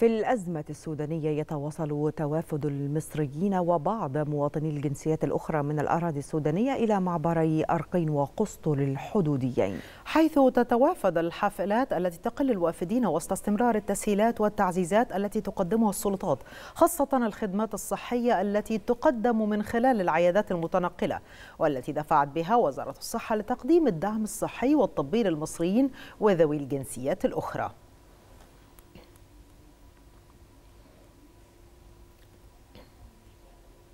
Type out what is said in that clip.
في الأزمة السودانية يتواصل توافد المصريين وبعض مواطني الجنسيات الأخرى من الأراضي السودانية إلى معبري أرقين وقسطل الحدوديين حيث تتوافد الحافلات التي تقل الوافدين وسط استمرار التسهيلات والتعزيزات التي تقدمها السلطات خاصة الخدمات الصحية التي تقدم من خلال العيادات المتنقلة والتي دفعت بها وزارة الصحة لتقديم الدعم الصحي والطبي للمصريين وذوي الجنسيات الأخرى